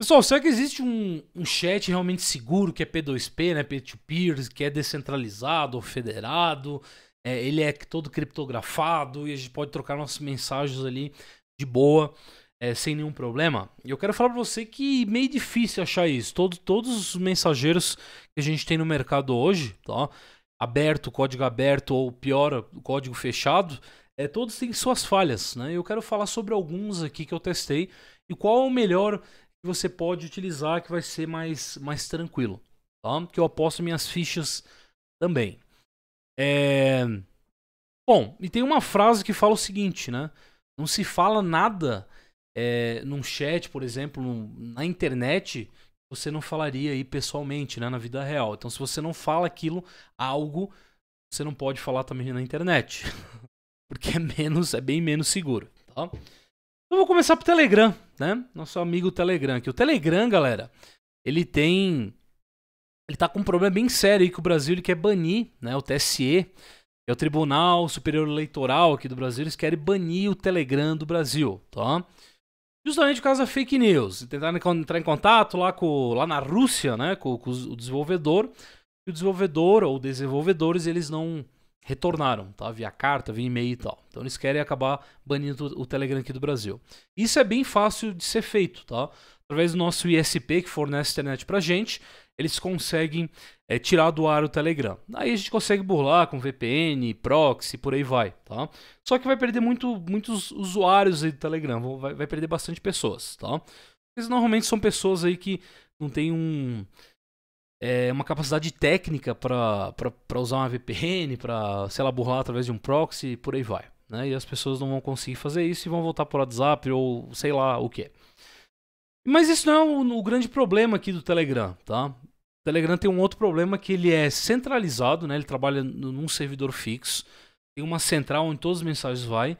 Pessoal, será que existe um, um, chat realmente seguro que é P2P, né? Peer-to-peer, que é descentralizado ou federado? É, ele é todo criptografado e a gente pode trocar nossas mensagens ali de boa, é, sem nenhum problema. E eu quero falar para você que é meio difícil achar isso. Todo, todos os mensageiros que a gente tem no mercado hoje, tá? aberto, código aberto ou pior, código fechado, é, todos têm suas falhas, né? Eu quero falar sobre alguns aqui que eu testei e qual é o melhor você pode utilizar que vai ser mais, mais tranquilo. Tá? Que eu aposto minhas fichas também. É... Bom, e tem uma frase que fala o seguinte, né? Não se fala nada é, num chat, por exemplo, num, na internet, você não falaria aí pessoalmente, né? Na vida real. Então, se você não fala aquilo, algo, você não pode falar também na internet. Porque é menos, é bem menos seguro, tá? Então vou começar pro Telegram, né? Nosso amigo Telegram, que o Telegram, galera, ele tem ele tá com um problema bem sério aí que o Brasil ele quer banir, né? O TSE, que é o Tribunal Superior Eleitoral aqui do Brasil, eles querem banir o Telegram do Brasil, tá? Justamente por causa da fake news. Tentaram entrar em contato lá, com, lá na Rússia, né? Com, com o desenvolvedor. E o desenvolvedor ou desenvolvedores, eles não retornaram, tá? Via carta, via e-mail e tal. Então eles querem acabar banindo o Telegram aqui do Brasil. Isso é bem fácil de ser feito, tá? Através do nosso ISP, que fornece internet pra gente, eles conseguem é, tirar do ar o Telegram. Aí a gente consegue burlar com VPN, proxy, por aí vai, tá? Só que vai perder muito, muitos usuários aí do Telegram, vai, vai perder bastante pessoas, tá? Porque normalmente são pessoas aí que não tem um é, uma capacidade técnica para usar uma VPN, para, se ela burlar através de um proxy e por aí vai. Né? E as pessoas não vão conseguir fazer isso e vão voltar para o WhatsApp ou sei lá o que. Mas isso não é o, o grande problema aqui do Telegram, tá? O Telegram tem um outro problema que ele é centralizado, né? Ele trabalha num servidor fixo, tem uma central onde todas as mensagens vai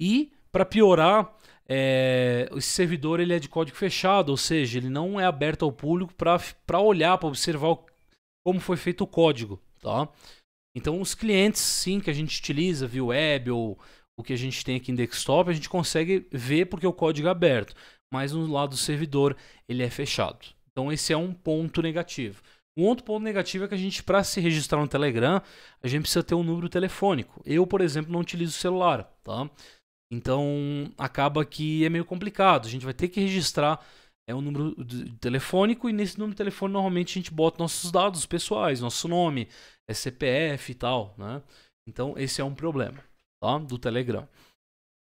e para piorar, é, esse servidor ele é de código fechado, ou seja, ele não é aberto ao público para olhar, para observar o, como foi feito o código. Tá? Então, os clientes, sim, que a gente utiliza, via web ou o que a gente tem aqui em desktop, a gente consegue ver porque o código é aberto, mas no lado do servidor ele é fechado. Então, esse é um ponto negativo. Um outro ponto negativo é que a gente, para se registrar no Telegram, a gente precisa ter um número telefônico. Eu, por exemplo, não utilizo celular. Tá? Então acaba que é meio complicado. A gente vai ter que registrar é um número telefônico e nesse número de telefone normalmente a gente bota nossos dados pessoais, nosso nome, é CPF e tal, né? Então esse é um problema, tá? Do Telegram.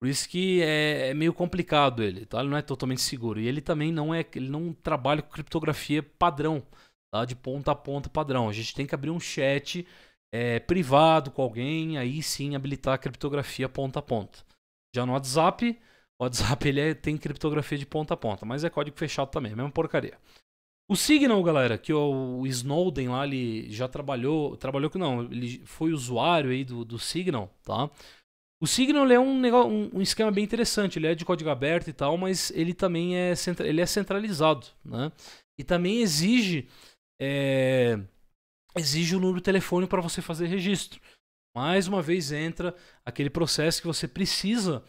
Por isso que é, é, meio complicado ele, tá? Ele não é totalmente seguro e ele também não é, ele não trabalha com criptografia padrão, tá? De ponta a ponta padrão. A gente tem que abrir um chat é, privado com alguém, aí sim habilitar a criptografia ponta a ponta. Já no WhatsApp, o WhatsApp ele é, tem criptografia de ponta a ponta, mas é código fechado também, é mesma porcaria. O Signal, galera, que é o Snowden lá, ele já trabalhou, trabalhou que não, ele foi usuário aí do, do Signal, tá? O Signal é um, negócio, um, esquema bem interessante, ele é de código aberto e tal, mas ele também é, ele é centralizado, né? E também exige, é, exige o número de telefone para você fazer registro mais uma vez entra aquele processo que você precisa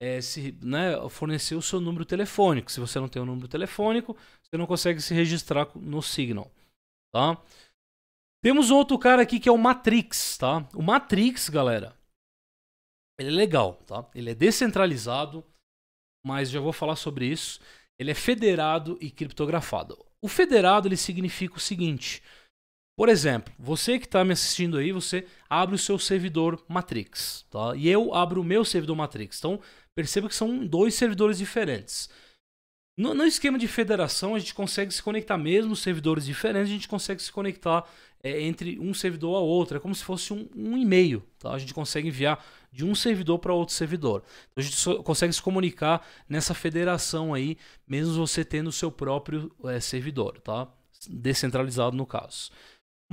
é, se, né, fornecer o seu número telefônico. Se você não tem o um número telefônico, você não consegue se registrar no Signal. Tá? Temos outro cara aqui que é o Matrix, tá? O Matrix, galera, ele é legal, tá? Ele é descentralizado, mas já vou falar sobre isso. Ele é federado e criptografado. O federado ele significa o seguinte: por exemplo, você que está me assistindo aí, você abre o seu servidor Matrix, tá? E eu abro o meu servidor Matrix. Então, perceba que são dois servidores diferentes. No, no esquema de federação, a gente consegue se conectar mesmo servidores diferentes, a gente consegue se conectar é, entre um servidor a outro. É como se fosse um, um e-mail, tá? A gente consegue enviar de um servidor para outro servidor. Então, a gente consegue se comunicar nessa federação aí, mesmo você tendo o seu próprio é, servidor, tá? Descentralizado no caso.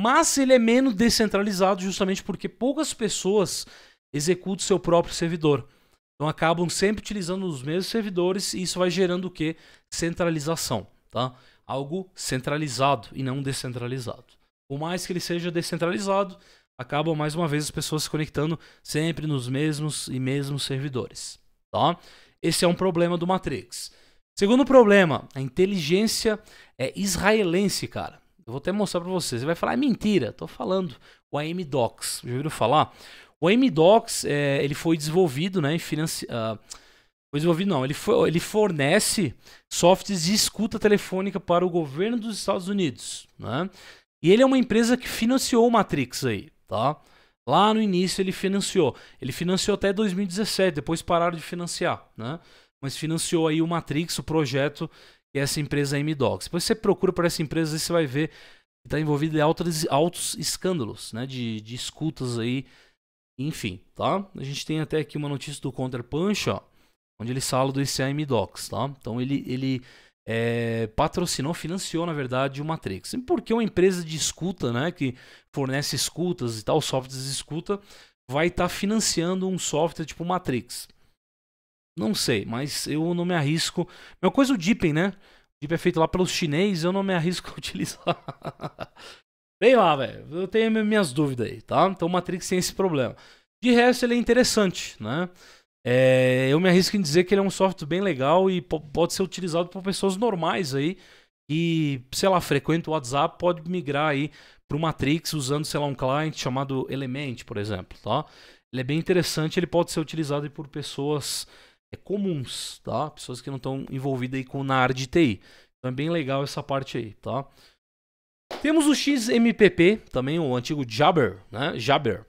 Mas ele é menos descentralizado justamente porque poucas pessoas executam seu próprio servidor. Então acabam sempre utilizando os mesmos servidores e isso vai gerando o que? Centralização, tá? Algo centralizado e não descentralizado. Por mais que ele seja descentralizado, acabam mais uma vez as pessoas se conectando sempre nos mesmos e mesmos servidores, tá? Esse é um problema do Matrix. Segundo problema, a inteligência é israelense, cara. Eu vou até mostrar para vocês. Você vai falar, ah, é mentira, tô falando. O Amdocs. já ouviram falar? O Amdocs é, ele foi desenvolvido, né, em finance... Uh, ah, foi desenvolvido não, ele, foi, ele fornece softwares de escuta telefônica para o governo dos Estados Unidos, né? E ele é uma empresa que financiou o Matrix aí, tá? Lá no início ele financiou. Ele financiou até 2017, depois pararam de financiar, né? Mas financiou aí o Matrix, o projeto que é essa empresa é MDocs. Depois você procura por essa empresa e você vai ver que está envolvida em altos, altos escândalos, né? De, de escutas aí. Enfim, tá? A gente tem até aqui uma notícia do Counter Punch, ó. Onde ele fala do ICA MDocs, tá? Então ele, ele é, patrocinou, financiou, na verdade, o Matrix. Porque uma empresa de escuta, né? Que fornece escutas e tal, softwares de escuta, vai estar tá financiando um software tipo Matrix. Não sei, mas eu não me arrisco. Uma coisa é o Deepin, né? O Deepin é feito lá pelos chineses, eu não me arrisco a utilizar. Sei lá, velho. Eu tenho minhas dúvidas aí, tá? Então o Matrix tem esse problema. De resto, ele é interessante, né? É, eu me arrisco em dizer que ele é um software bem legal e pode ser utilizado por pessoas normais aí que, sei lá, frequenta o WhatsApp, pode migrar aí para o Matrix usando, sei lá, um client chamado Element, por exemplo, tá? Ele é bem interessante, ele pode ser utilizado por pessoas é, comuns, tá? Pessoas que não estão envolvidas aí com, na área de TI. Então é bem legal essa parte aí, tá? Temos o XMPP, também o antigo Jabber, né? Jabber.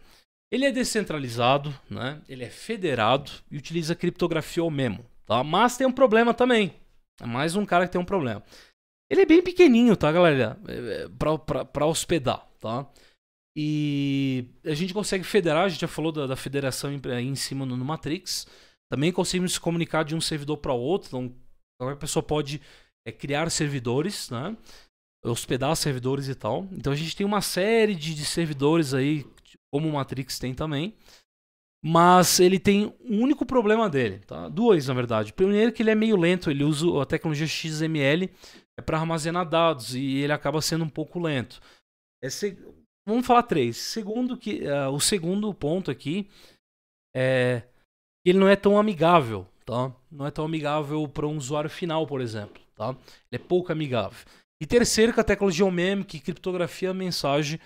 Ele é descentralizado, né? Ele é federado e utiliza criptografia ao mesmo, tá? Mas tem um problema também. É mais um cara que tem um problema. Ele é bem pequenininho, tá, galera? É, é, Para hospedar, tá? E a gente consegue federar, a gente já falou da, da federação em, em cima no, no Matrix. Também conseguimos se comunicar de um servidor para outro, então qualquer pessoa pode é, criar servidores, né? hospedar servidores e tal. Então a gente tem uma série de, de servidores aí, como o Matrix tem também. Mas ele tem um único problema dele, tá? Dois, na verdade. Primeiro que ele é meio lento, ele usa a tecnologia XML é para armazenar dados e ele acaba sendo um pouco lento. É Vamos falar três. Segundo que, uh, o segundo ponto aqui é ele não é tão amigável, tá? Não é tão amigável para um usuário final, por exemplo, tá? Ele é pouco amigável. E terceiro, que a tecnologia OMM, é que criptografia a mensagem,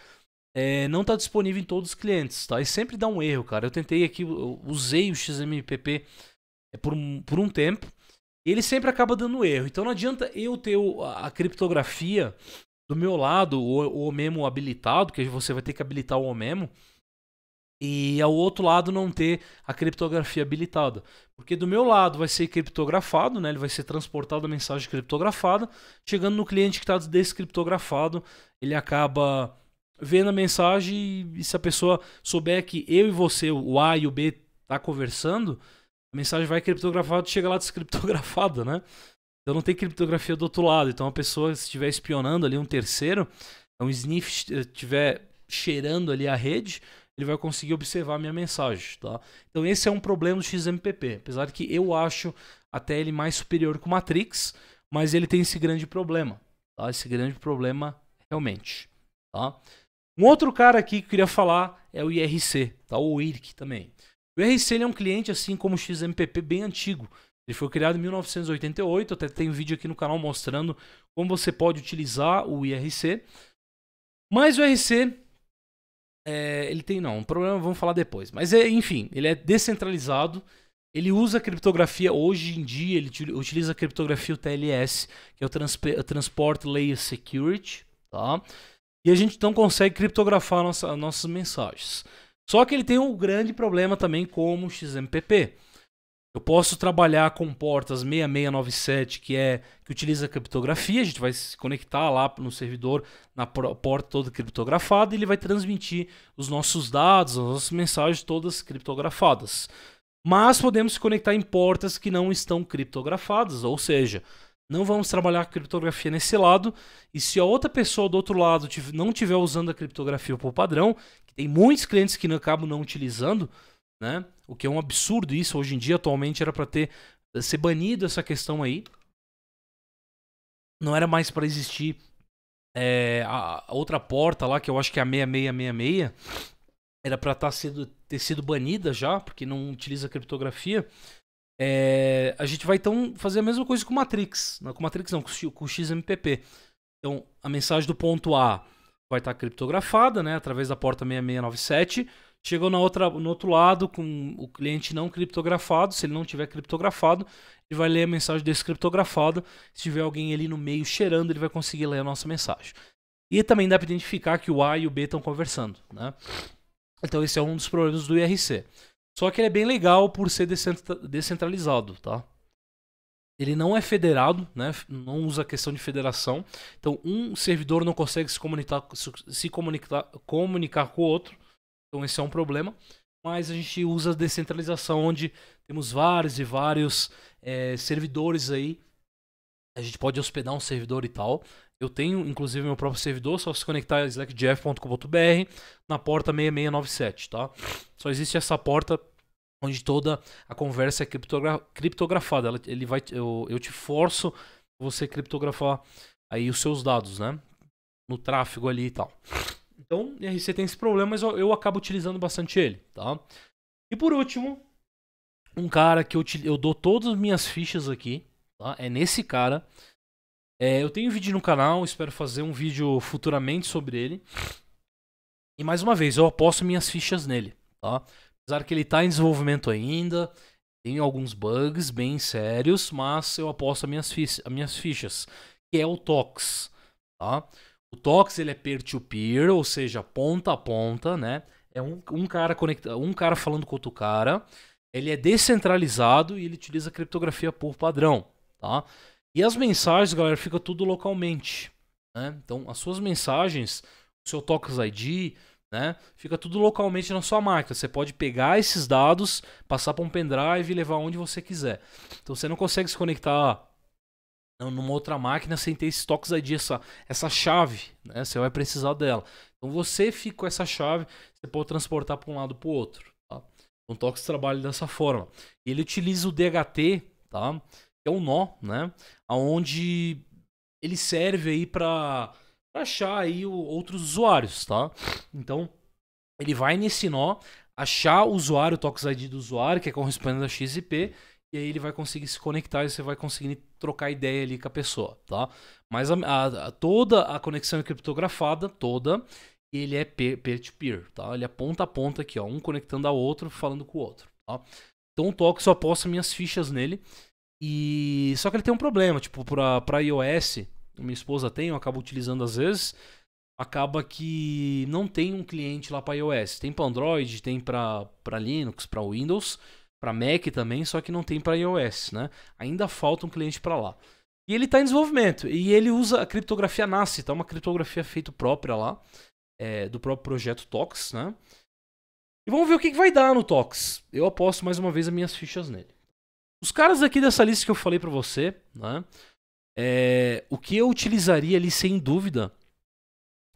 é, não está disponível em todos os clientes, tá? E sempre dá um erro, cara. Eu tentei aqui, eu usei o XMPP é, por um, por um tempo, ele sempre acaba dando erro. Então não adianta eu ter a criptografia do meu lado, o, o memo habilitado, que você vai ter que habilitar o memo, e ao outro lado não ter a criptografia habilitada. Porque do meu lado vai ser criptografado, né? ele vai ser transportado a mensagem criptografada, chegando no cliente que está descriptografado, ele acaba vendo a mensagem e se a pessoa souber que eu e você, o A e o B, tá conversando, a mensagem vai criptografada e chega lá descriptografada, né? Então não tem criptografia do outro lado. Então a pessoa, se estiver espionando ali um terceiro, é um sniff estiver cheirando ali a rede, ele vai conseguir observar minha mensagem, tá? Então esse é um problema do XMPP, apesar de que eu acho até ele mais superior que o Matrix, mas ele tem esse grande problema, tá? Esse grande problema realmente, tá? Um outro cara aqui que eu queria falar é o IRC, tá? o IRC também. O IRC é um cliente assim como o XMPP bem antigo. Ele foi criado em 1988, até tem um vídeo aqui no canal mostrando como você pode utilizar o IRC. Mas o IRC é, ele tem, não, um problema, vamos falar depois. Mas, é, enfim, ele é descentralizado. Ele usa criptografia, hoje em dia, ele utiliza a criptografia TLS, que é o Transport Layer Security, tá? E a gente então consegue criptografar nossa, nossas mensagens. Só que ele tem um grande problema também como o XMPP. Eu posso trabalhar com portas 6697, que é que utiliza criptografia, a gente vai se conectar lá no servidor, na porta toda criptografada, e ele vai transmitir os nossos dados, as nossas mensagens todas criptografadas. Mas podemos se conectar em portas que não estão criptografadas, ou seja, não vamos trabalhar com criptografia nesse lado. E se a outra pessoa do outro lado não estiver usando a criptografia por padrão, que tem muitos clientes que acabam não utilizando, né? o que é um absurdo isso. Hoje em dia, atualmente, era para ter ser banido essa questão aí. Não era mais para existir é, a, a, outra porta lá, que eu acho que é a 6666. Era para tá sido, ter sido banida já, porque não utiliza criptografia. É, a gente vai então fazer a mesma coisa com né? o Matrix. Não, com o Matrix não, com o XMPP. Então, a mensagem do ponto A vai estar tá criptografada, né, através da porta 6697. Chegou na outra, no outro lado com o cliente não criptografado. Se ele não tiver criptografado, ele vai ler a mensagem descriptografada. Se tiver alguém ali no meio cheirando, ele vai conseguir ler a nossa mensagem. E também dá para identificar que o A e o B estão conversando, né? Então esse é um dos problemas do IRC. Só que ele é bem legal por ser descentralizado, tá? Ele não é federado, né? Não usa a questão de federação. Então um servidor não consegue se comunicar, se comunicar, comunicar com o outro então esse é um problema. Mas a gente usa a descentralização, onde temos vários e vários é, servidores aí. A gente pode hospedar um servidor e tal. Eu tenho, inclusive, meu próprio servidor, só se conectar a slackjeff.com.br na porta 6697, tá? Só existe essa porta onde toda a conversa é criptogra criptografada. Ela, ele vai, eu, eu te forço você criptografar aí os seus dados, né? No tráfego ali e tal. Então, IRC tem esse problema, mas eu, eu acabo utilizando bastante ele, tá? E por último, um cara que eu, eu dou todas as minhas fichas aqui, tá? É nesse cara. É, eu tenho um vídeo no canal, espero fazer um vídeo futuramente sobre ele. E mais uma vez, eu aposto minhas fichas nele, tá? Apesar que ele está em desenvolvimento ainda, tem alguns bugs bem sérios, mas eu aposto minhas, fichas, minhas fichas, que é o Tox, tá? O Tox ele é peer-to-peer, -peer, ou seja, ponta a ponta, né? É um, um cara conecta, um cara falando com outro cara. Ele é descentralizado e ele utiliza criptografia por padrão, tá? E as mensagens, galera, fica tudo localmente, né? Então, as suas mensagens, o seu Tox ID, né? Fica tudo localmente na sua máquina. Você pode pegar esses dados, passar para um pendrive e levar onde você quiser. Então, você não consegue se conectar numa outra máquina sem ter esse toques ID, essa, essa chave, né? Você vai precisar dela. Então você fica com essa chave, você pode transportar para um lado para o outro. Tá? Então Tox trabalha dessa forma. Ele utiliza o DHT, tá? Que é um nó, né? Aonde ele serve aí para achar aí o, outros usuários, tá? Então ele vai nesse nó, achar o usuário, o Tox ID do usuário, que é correspondente a XP, e aí ele vai conseguir se conectar e você vai conseguir trocar ideia ali com a pessoa, tá? Mas a, a, a, toda a conexão é criptografada, toda, e ele é peer-to-peer, -peer, tá? Ele é ponta a ponta aqui, ó, um conectando ao outro, falando com o outro, tá? Então o Toque só posta minhas fichas nele. E só que ele tem um problema, tipo, pra, pra iOS, minha esposa tem, eu acabo utilizando às vezes, acaba que não tem um cliente lá para iOS. Tem para Android, tem para Linux, para Windows, para Mac também, só que não tem para iOS, né? Ainda falta um cliente para lá. E ele está em desenvolvimento e ele usa a criptografia NASI, tá? Uma criptografia feita própria lá, é, do próprio projeto Tox, né? E vamos ver o que, que vai dar no Tox. Eu aposto mais uma vez as minhas fichas nele. Os caras aqui dessa lista que eu falei para você, né? É, o que eu utilizaria ali sem dúvida,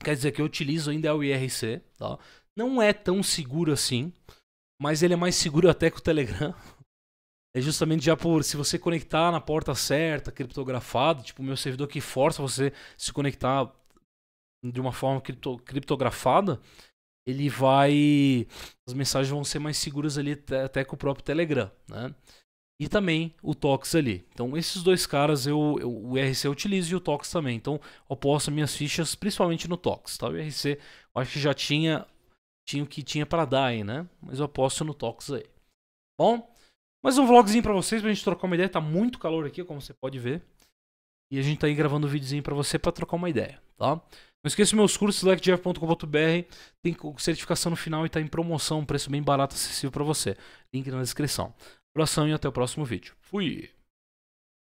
quer dizer que eu utilizo ainda é o IRC, tá? Não é tão seguro assim mas ele é mais seguro até que o Telegram. É justamente já por se você conectar na porta certa, criptografado, tipo o meu servidor que força você se conectar de uma forma cripto, criptografada, ele vai. As mensagens vão ser mais seguras ali até, até o próprio Telegram, né? E também o Tox ali. Então, esses dois caras eu, eu o IRC eu utilizo e o Tox também. Então, eu posto minhas fichas principalmente no Tox, tá? O IRC eu acho que já tinha tinha o que tinha para dar aí, né? Mas eu aposto no Tox aí. Bom, mais um vlogzinho para vocês, pra gente trocar uma ideia. Tá muito calor aqui, como você pode ver. E a gente tá aí gravando um videozinho para você para trocar uma ideia, tá? Não esqueça meus cursos, selectjeff.com.br. Tem certificação no final e tá em promoção, preço bem barato, acessível para você. Link na descrição. Abração e até o próximo vídeo. Fui!